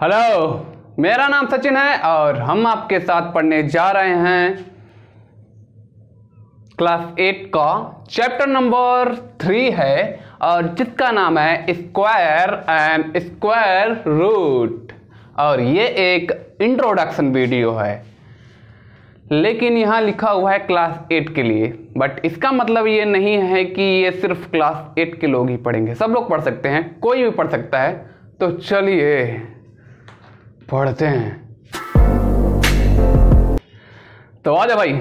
hello मेरा नाम सचिन है और हम आपके साथ पढ़ने जा रहे हैं क्लास एट का चैप्टर नंबर थ्री है और जिसका नाम है स्क्वायर एंड स्क्वायर रूट और ये एक इंट्रोडक्शन वीडियो है लेकिन यहाँ लिखा हुआ है क्लास एट के लिए बट इसका मतलब ये नहीं है कि ये सिर्फ क्लास एट के लोग ही पढ़ेंगे सब लोग पढ़ सकते हैं कोई भी पढ़ सकता है तो चलिए पढ़ते हैं तो आजा भाई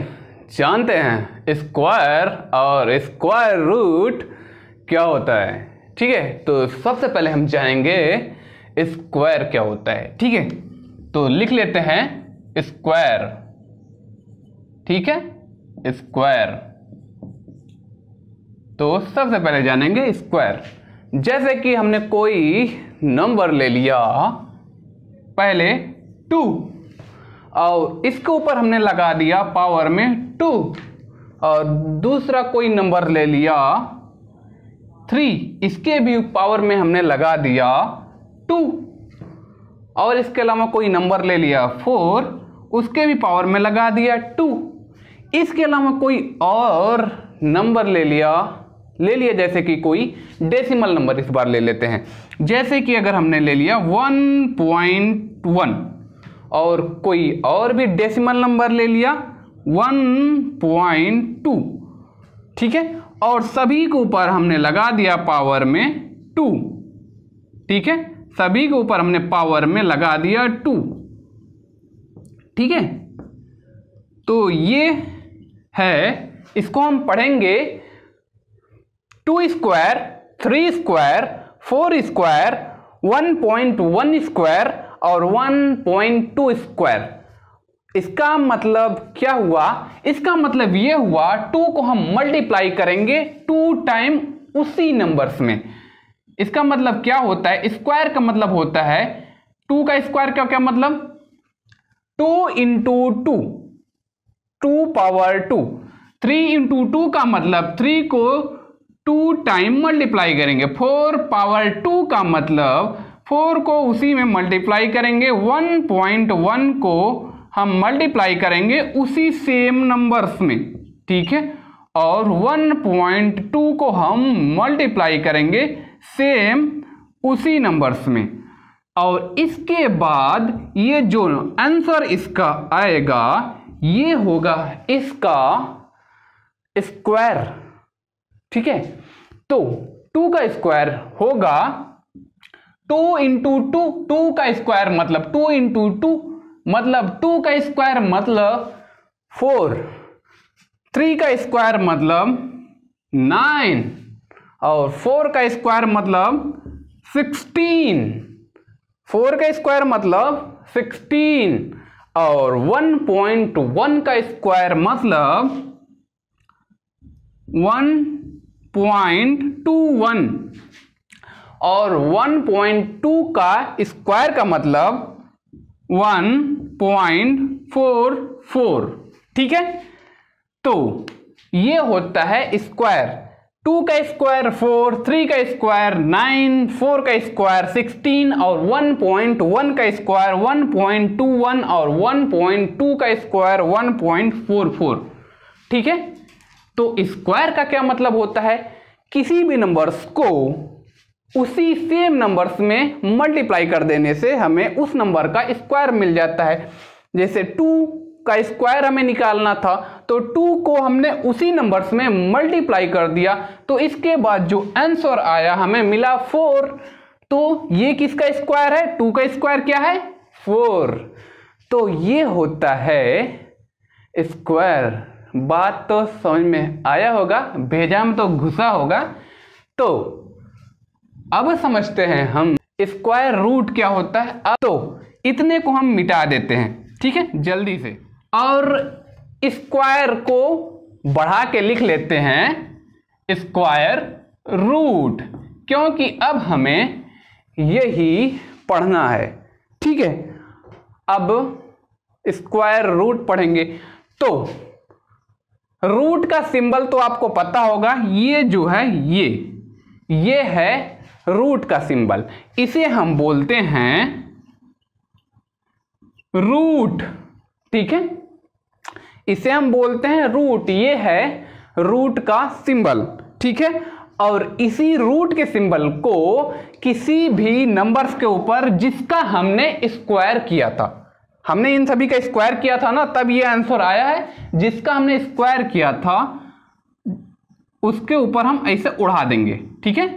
जानते हैं स्क्वायर और स्क्वायर रूट क्या होता है ठीक है तो सबसे पहले हम जानेंगे स्क्वायर क्या होता है ठीक है तो लिख लेते हैं स्क्वायर ठीक है स्क्वायर तो सबसे पहले जानेंगे स्क्वायर जैसे कि हमने कोई नंबर ले लिया पहले टू और इसके ऊपर हमने लगा दिया पावर में टू और दूसरा कोई नंबर ले लिया थ्री इसके भी पावर में हमने लगा दिया टू और इसके अलावा कोई नंबर ले लिया फोर उसके भी पावर में लगा दिया टू इसके अलावा कोई और नंबर ले लिया ले लिया जैसे कि कोई डेसिमल नंबर इस बार ले लेते हैं जैसे कि अगर हमने ले लिया 1.1 और कोई और भी डेसिमल नंबर ले लिया 1.2 ठीक है और सभी के ऊपर हमने लगा दिया पावर में टू ठीक है सभी के ऊपर हमने पावर में लगा दिया टू ठीक है तो ये है इसको हम पढ़ेंगे two square three square four square one point one square और वन पॉइंट टू स्क्वायर इसका मतलब क्या हुआ इसका मतलब यह हुआ टू को हम मल्टीप्लाई करेंगे टू टाइम उसी नंबर्स में इसका मतलब क्या होता है स्क्वायर का मतलब होता है टू का स्क्वायर का क्या मतलब two into two two power two three into two का मतलब थ्री को टू टाइम मल्टीप्लाई करेंगे फोर पावर टू का मतलब फोर को उसी में मल्टीप्लाई करेंगे वन पॉइंट वन को हम मल्टीप्लाई करेंगे उसी सेम नंबर्स में ठीक है और वन पॉइंट टू को हम मल्टीप्लाई करेंगे सेम उसी नंबर्स में और इसके बाद ये जो आंसर इसका आएगा ये होगा इसका स्क्वायर ठीक है तो टू का स्क्वायर होगा टू इंटू टू टू का स्क्वायर मतलब टू इंटू टू मतलब टू का स्क्वायर मतलब फोर थ्री का स्क्वायर मतलब नाइन और फोर का स्क्वायर मतलब सिक्सटीन फोर का स्क्वायर मतलब सिक्सटीन और वन पॉइंट वन का स्क्वायर मतलब वन पॉइंट टू वन और वन पॉइंट टू का स्क्वायर का मतलब वन पॉइंट फोर फोर ठीक है तो ये होता है स्क्वायर टू का स्क्वायर फोर थ्री का स्क्वायर नाइन फोर का स्क्वायर सिक्सटीन और वन पॉइंट वन का square one point two one और वन पॉइंट टू का square one point four four ठीक है तो स्क्वायर का क्या मतलब होता है किसी भी नंबर्स को उसी सेम नंबर्स में मल्टीप्लाई कर देने से हमें उस नंबर का स्क्वायर मिल जाता है जैसे टू का स्क्वायर हमें निकालना था तो टू को हमने उसी नंबर्स में मल्टीप्लाई कर दिया तो इसके बाद जो आंसर आया हमें मिला फोर तो ये किसका स्क्वायर है टू का स्क्वायर क्या है फोर तो ये होता है स्क्वायर बात तो समझ में आया होगा भेजा में तो घुसा होगा तो अब समझते हैं हम स्क्वायर रूट क्या होता है अब तो इतने को हम मिटा देते हैं ठीक है जल्दी से और स्क्वायर को बढ़ा के लिख लेते हैं स्क्वायर रूट क्योंकि अब हमें यही पढ़ना है ठीक है अब स्क्वायर रूट पढ़ेंगे तो रूट का सिंबल तो आपको पता होगा ये जो है ये ये है रूट का सिंबल इसे हम बोलते हैं रूट ठीक है इसे हम बोलते हैं रूट ये है रूट का सिंबल ठीक है और इसी रूट के सिंबल को किसी भी नंबर्स के ऊपर जिसका हमने स्क्वायर किया था हमने इन सभी का स्क्वायर किया था ना तब ये आंसर आया है जिसका हमने स्क्वायर किया था उसके ऊपर हम ऐसे उड़ा देंगे ठीक है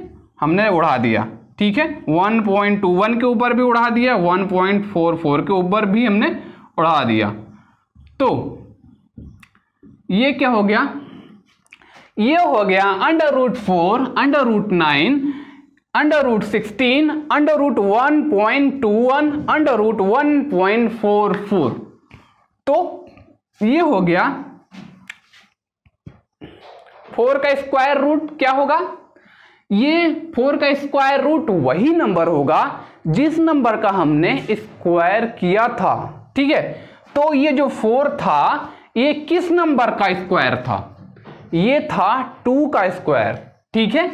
हमने उड़ा दिया ठीक है 1.21 के ऊपर भी उड़ा दिया 1.44 के ऊपर भी हमने उड़ा दिया तो ये क्या हो गया ये हो गया under root four under root nine under root sixteen under root one point two one under root one point four four तो ये हो गया फोर का स्क्वायर रूट क्या होगा ये फोर का स्क्वायर रूट वही नंबर होगा जिस नंबर का हमने स्क्वायर किया था ठीक है तो ये जो फोर था ये किस नंबर का स्क्वायर था ये था टू का स्क्वायर ठीक है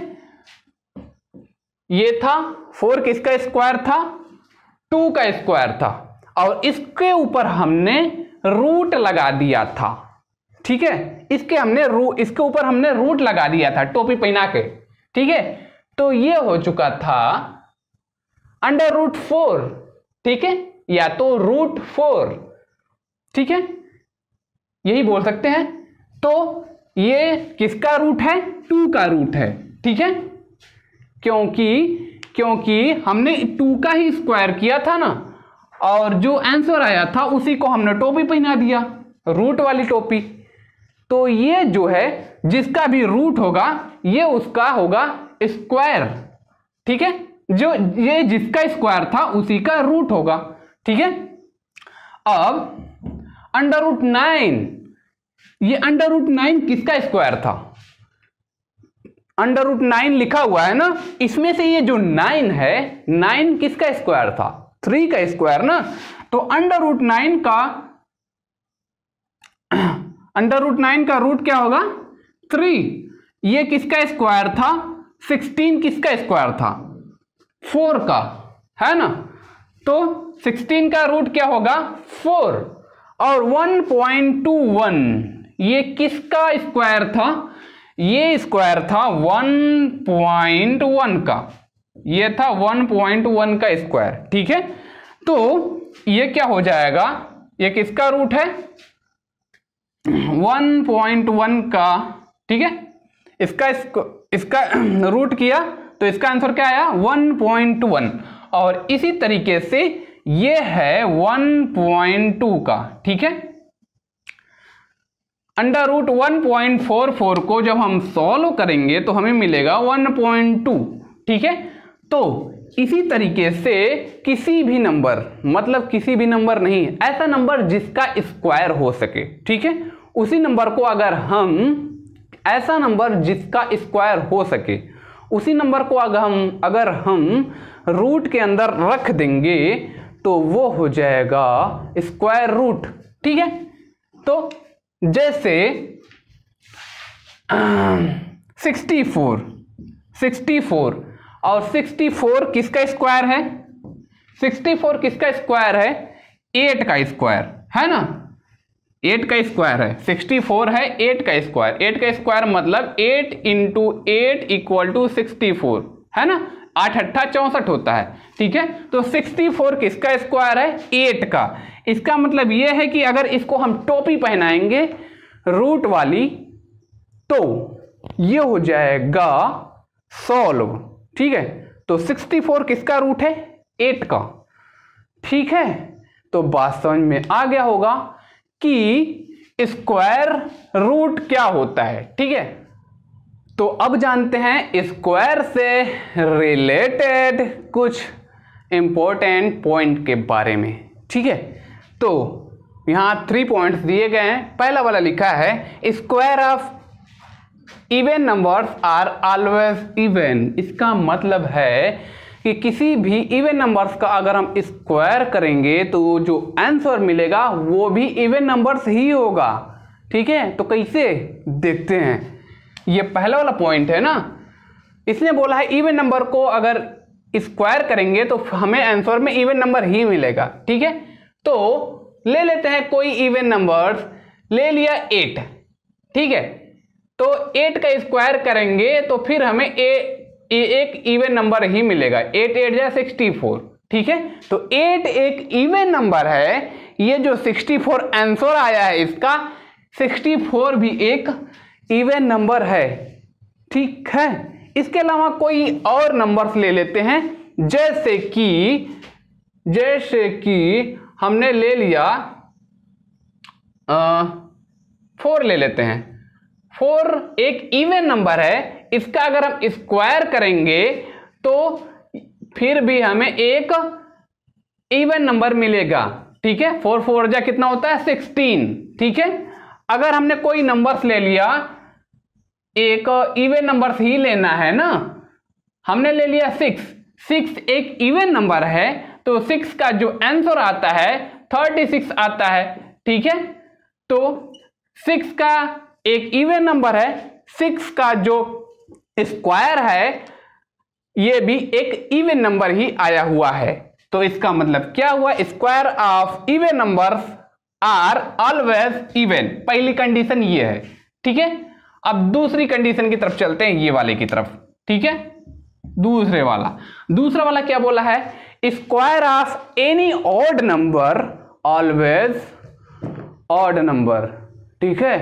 ये था फोर किसका स्क्वायर था टू का स्क्वायर था और इसके ऊपर हमने रूट लगा दिया था ठीक है इसके हमने रू इसके ऊपर हमने रूट लगा दिया था टोपी पहना के ठीक है तो ये हो चुका था अंडर रूट फोर ठीक है या तो रूट फोर ठीक है यही बोल सकते हैं तो ये किसका रूट है टू का रूट है ठीक है क्योंकि क्योंकि हमने टू का ही स्क्वायर किया था ना और जो आंसर आया था उसी को हमने टोपी पहना दिया रूट वाली टोपी तो ये जो है जिसका भी रूट होगा ये उसका होगा स्क्वायर ठीक है जो ये जिसका स्क्वायर था उसी का रूट होगा ठीक है अब अंडर रूट नाइन ये अंडर रूट नाइन किसका स्क्वायर था अंडर रूट नाइन लिखा हुआ है ना इसमें से ये जो नाइन है नाइन किसका स्क्वायर था थ्री का स्क्वायर ना तो अंडर रूट नाइन का अंडर रूट नाइन का रूट क्या होगा थ्री ये किसका स्क्वायर था सिक्सटीन किसका स्क्वायर था फोर का है ना तो सिक्सटीन का रूट क्या होगा फोर और वन पॉइंट टू वन ये किसका स्क्वायर था ये स्क्वायर था 1.1 का ये था 1.1 का स्क्वायर ठीक है तो ये क्या हो जाएगा ये किसका रूट है 1.1 का ठीक है इसका इसका रूट किया तो इसका आंसर क्या आया 1.1 और इसी तरीके से ये है 1.2 का ठीक है under root one point four four को जब हम सॉल्व करेंगे तो हमें मिलेगा वन पॉइंट टू ठीक है तो इसी तरीके से किसी भी नंबर मतलब किसी भी नंबर नहीं ऐसा नंबर जिसका स्क्वायर हो सके ठीक है उसी नंबर को अगर हम ऐसा नंबर जिसका स्क्वायर हो सके उसी नंबर को अगर हम अगर हम रूट के अंदर रख देंगे तो वो हो जाएगा स्क्वायर रूट ठीक है तो जैसे सिक्सटी फोर सिक्सटी फोर और सिक्सटी फोर किसका स्क्वायर है सिक्सटी फोर किसका स्क्वायर है एट का स्क्वायर है ना एट का स्क्वायर है सिक्सटी फोर है एट का स्क्वायर एट का स्क्वायर मतलब eight into eight equal to sixty four है ना आठ अट्ठा चौंसठ होता है ठीक है तो 64 किसका स्क्वायर है एट का इसका मतलब यह है कि अगर इसको हम टोपी पहनाएंगे रूट वाली तो यह हो जाएगा सॉल्व ठीक है तो 64 किसका रूट है एट का ठीक है तो बात समझ में आ गया होगा कि स्क्वायर रूट क्या होता है ठीक है तो अब जानते हैं स्क्वायर से रिलेटेड कुछ इम्पोर्टेंट पॉइंट के बारे में ठीक है तो यहाँ थ्री पॉइंट्स दिए गए हैं पहला वाला लिखा है square of even numbers are always even इसका मतलब है कि किसी भी इवेन नंबर्स का अगर हम स्क्वायर करेंगे तो जो आंसर मिलेगा वो भी इवेन नंबर्स ही होगा ठीक है तो कैसे देखते हैं ये पहला वाला पॉइंट है ना इसने बोला है इवन नंबर को अगर स्क्वायर करेंगे तो हमें आंसर में इवन नंबर ही मिलेगा ठीक है तो ले लेते हैं कोई इवन नंबर्स ले लिया एट ठीक है तो एट का स्क्वायर करेंगे तो फिर हमें ए, ए एक इवन नंबर ही मिलेगा एट एट या सिक्सटी फोर ठीक है तो एट एक इवन नंबर है ये जो सिक्सटी फोर आंसर आया है इसका सिक्सटी फोर भी एक इवेन नंबर है ठीक है इसके अलावा कोई और नंबर्स ले लेते हैं जैसे कि जैसे कि हमने ले लिया आ, फोर ले लेते हैं फोर एक इवेन नंबर है इसका अगर हम स्क्वायर करेंगे तो फिर भी हमें एक इवन नंबर मिलेगा ठीक है फोर फोर जा कितना होता है सिक्सटीन ठीक है अगर हमने कोई नंबर्स ले लिया एक इवेन नंबर ही लेना है ना हमने ले लिया सिक्स सिक्स एक इवेन नंबर है तो सिक्स का जो आंसर आता है थर्टी सिक्स आता है ठीक है तो सिक्स का एक इवेन नंबर है सिक्स का जो स्क्वायर है ये भी एक इवेन नंबर ही आया हुआ है तो इसका मतलब क्या हुआ square of even numbers are always even पहली कंडीशन ये है ठीक है अब दूसरी कंडीशन की तरफ चलते हैं ये वाले की तरफ ठीक है दूसरे वाला दूसरा वाला क्या बोला है square of any odd number always odd number ठीक है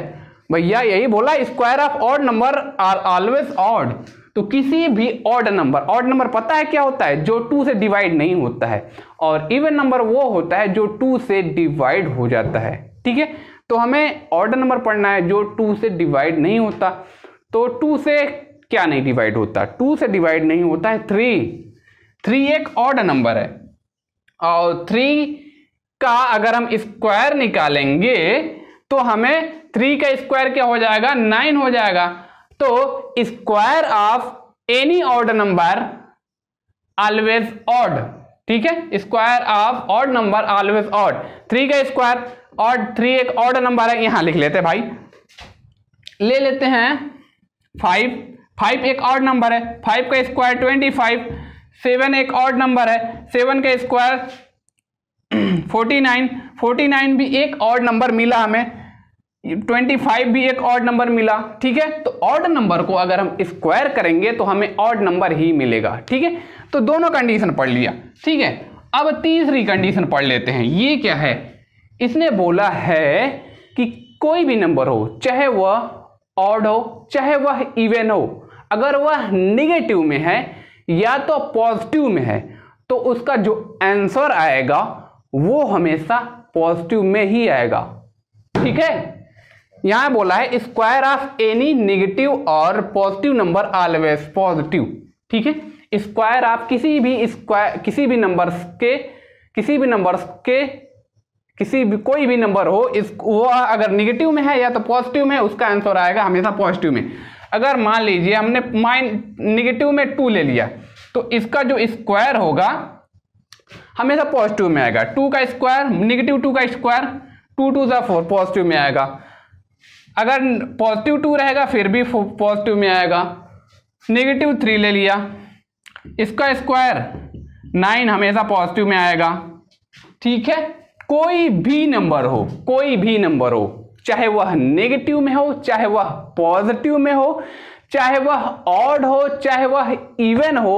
भैया यही बोला square of odd number are always odd तो किसी भी ऑड नंबर ऑड नंबर पता है क्या होता है जो टू से डिवाइड नहीं होता है और इवन नंबर वो होता है जो टू से डिवाइड हो जाता है ठीक है तो हमें ऑर्डर नंबर पढ़ना है जो टू से डिवाइड नहीं होता तो टू से क्या नहीं डिवाइड होता टू से डिवाइड नहीं होता है थ्री थ्री एक ऑर्डर नंबर है और थ्री का अगर हम स्क्वायर निकालेंगे तो हमें थ्री का स्क्वायर क्या हो जाएगा नाइन हो जाएगा तो स्क्वायर ऑफ एनी ऑर्डर नंबर ऑलवेज ऑर्ड ठीक है square of odd number always odd three का स्क्वायर और थ्री एक ऑड नंबर है यहां लिख लेते हैं भाई ले लेते हैं फाइव फाइव एक ऑड नंबर है फाइव का स्क्वायर ट्वेंटी फाइव सेवन एक ऑड नंबर है सेवन का square forty nine forty nine भी एक ऑड नंबर मिला हमें ट्वेंटी फाइव भी एक ऑड नंबर मिला ठीक है तो ऑड नंबर को अगर हम स्क्वायर करेंगे तो हमें ऑड नंबर ही मिलेगा ठीक है तो दोनों कंडीशन पढ़ लिया ठीक है अब तीसरी कंडीशन पढ़ लेते हैं ये क्या है इसने बोला है कि कोई भी नंबर हो चाहे वह ऑड हो चाहे वह इवेन हो अगर वह निगेटिव में है या तो पॉजिटिव में है तो उसका जो आंसर आएगा वो हमेशा पॉजिटिव में ही आएगा ठीक है यहां बोला है स्क्वायर ऑफ एनी नेगेटिव और पॉजिटिव नंबर ऑलवेज पॉजिटिव ठीक है स्क्वायर ऑफ किसी भी स्क्वायर किसी भी नंबर्स के किसी भी नंबर्स के किसी भी कोई भी नंबर हो इस वो अगर निगेटिव में है या तो पॉजिटिव में उसका आंसर आएगा हमेशा पॉजिटिव में अगर मान लीजिए हमने माइन निगेटिव में टू ले लिया तो इसका जो स्क्वायर होगा हमेशा पॉजिटिव में आएगा टू का स्क्वायर निगेटिव टू का स्क्वायर टू टू या फोर पॉजिटिव में आएगा अगर पॉजिटिव टू रहेगा फिर भी पॉजिटिव में आएगा नेगेटिव थ्री ले लिया इसका स्क्वायर नाइन हमेशा पॉजिटिव में आएगा ठीक है कोई भी नंबर हो कोई भी नंबर हो चाहे वह नेगेटिव में हो चाहे वह पॉजिटिव में हो चाहे वह ऑड हो चाहे वह इवन हो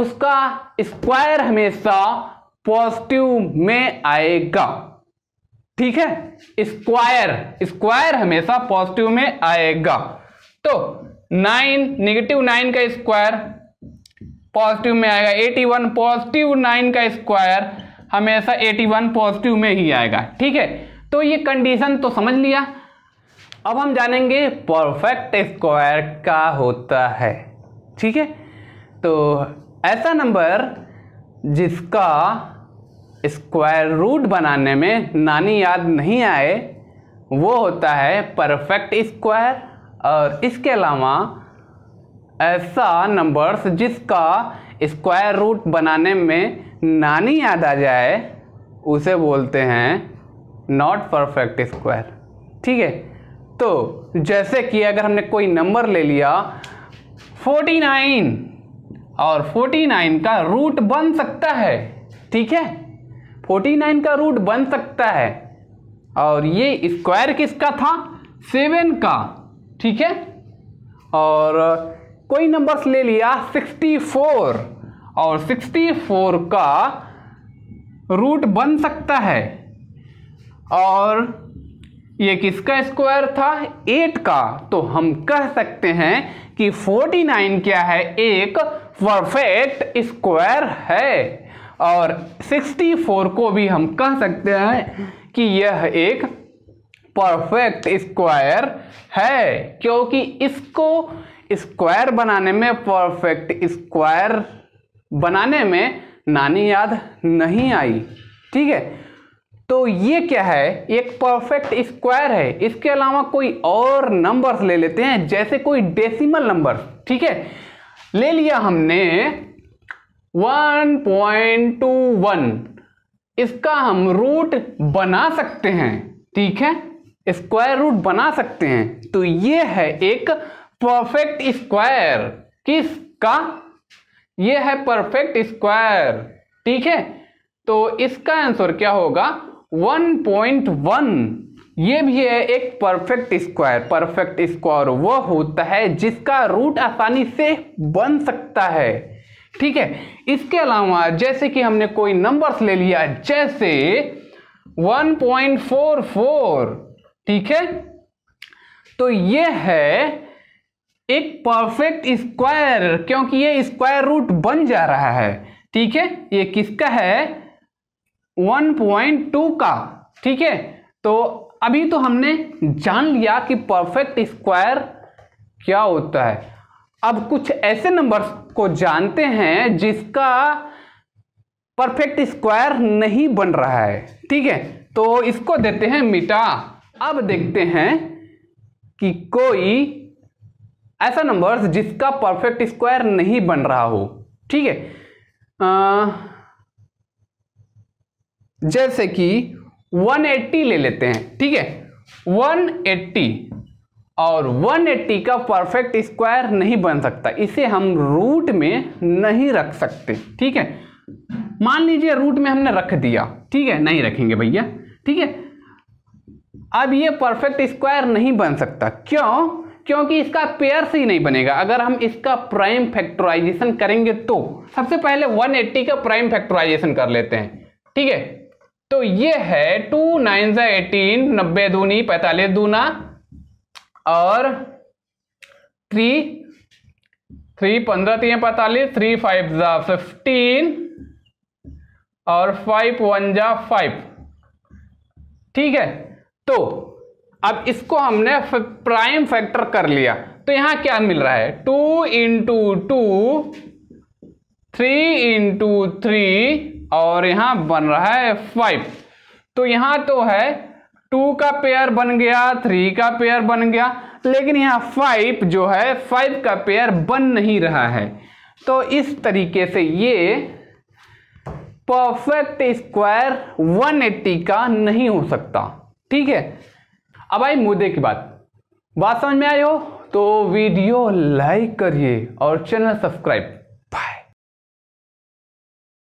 उसका स्क्वायर हमेशा पॉजिटिव में आएगा ठीक है स्क्वायर स्क्वायर हमेशा पॉजिटिव में आएगा तो नाइन नेगेटिव नाइन का स्क्वायर पॉजिटिव में आएगा एटी वन पॉजिटिव नाइन का स्क्वायर हमेशा 81 पॉजिटिव में ही आएगा ठीक है तो ये कंडीशन तो समझ लिया अब हम जानेंगे परफेक्ट स्क्वायर का होता है ठीक है तो ऐसा नंबर जिसका स्क्वायर रूट बनाने में नानी याद नहीं आए वो होता है परफेक्ट स्क्वायर और इसके अलावा ऐसा नंबर्स जिसका स्क्वायर रूट बनाने में नानी याद आ जाए उसे बोलते हैं नॉट परफेक्ट स्क्वायर ठीक है तो जैसे कि अगर हमने कोई नंबर ले लिया 49 और 49 का रूट बन सकता है ठीक है 49 का रूट बन सकता है और ये स्क्वायर किसका था सेवन का ठीक है और कोई नंबर्स ले लिया 64 और 64 का रूट बन सकता है और ये किसका स्क्वायर था 8 का तो हम कह सकते हैं कि 49 क्या है एक परफेक्ट स्क्वायर है और 64 को भी हम कह सकते हैं कि यह एक परफेक्ट स्क्वायर है क्योंकि इसको स्क्वायर बनाने में परफेक्ट स्क्वायर बनाने में नानी याद नहीं आई ठीक है तो ये क्या है एक परफेक्ट स्क्वायर है इसके अलावा कोई और नंबर्स ले लेते हैं जैसे कोई डेसिमल नंबर ठीक है ले लिया हमने 1.21 इसका हम रूट बना सकते हैं ठीक है स्क्वायर रूट बना सकते हैं तो ये है एक परफेक्ट स्क्वायर किस का यह है परफेक्ट स्क्वायर ठीक है तो इसका आंसर क्या होगा 1.1 ये भी है एक परफेक्ट स्क्वायर परफेक्ट स्क्वायर वो होता है जिसका रूट आसानी से बन सकता है ठीक है इसके अलावा जैसे कि हमने कोई नंबर्स ले लिया जैसे 1.44 ठीक है तो ये है एक परफेक्ट स्क्वायर क्योंकि ये स्क्वायर रूट बन जा रहा है ठीक है ये किसका है 1.2 का ठीक है तो अभी तो हमने जान लिया कि परफेक्ट स्क्वायर क्या होता है अब कुछ ऐसे नंबर्स को जानते हैं जिसका परफेक्ट स्क्वायर नहीं बन रहा है ठीक है तो इसको देते हैं मिटा अब देखते हैं कि कोई ऐसा नंबर जिसका परफेक्ट स्क्वायर नहीं बन रहा हो ठीक है जैसे कि 180 ले लेते हैं ठीक है 180 और 180 का परफेक्ट स्क्वायर नहीं बन सकता इसे हम रूट में नहीं रख सकते ठीक है मान लीजिए रूट में हमने रख दिया ठीक है नहीं रखेंगे भैया ठीक है अब ये परफेक्ट स्क्वायर नहीं बन सकता क्यों क्योंकि इसका पेयर ही नहीं बनेगा अगर हम इसका प्राइम फैक्टराइजेशन करेंगे तो सबसे पहले 180 का प्राइम फैक्टराइजेशन कर लेते हैं ठीक है तो ये है टू नाइन सा एटीन नब्बे दूनी पैतालीस दूना और थ्री थ्री पंद्रह तीन पैंतालीस थ्री फाइव जा फिफ्टीन और फाइव वन जा फाइव ठीक है तो अब इसको हमने प्राइम फैक्टर कर लिया तो यहां क्या मिल रहा है two into two three into three और यहां बन रहा है फाइव तो यहां तो है टू का पेयर बन गया थ्री का पेयर बन गया लेकिन यहां फाइव जो है फाइव का पेयर बन नहीं रहा है तो इस तरीके से ये परफेक्ट स्क्वायर 180 का नहीं हो सकता ठीक है अब आई मुद्दे की बात बात समझ में आई हो तो वीडियो लाइक करिए और चैनल सब्सक्राइब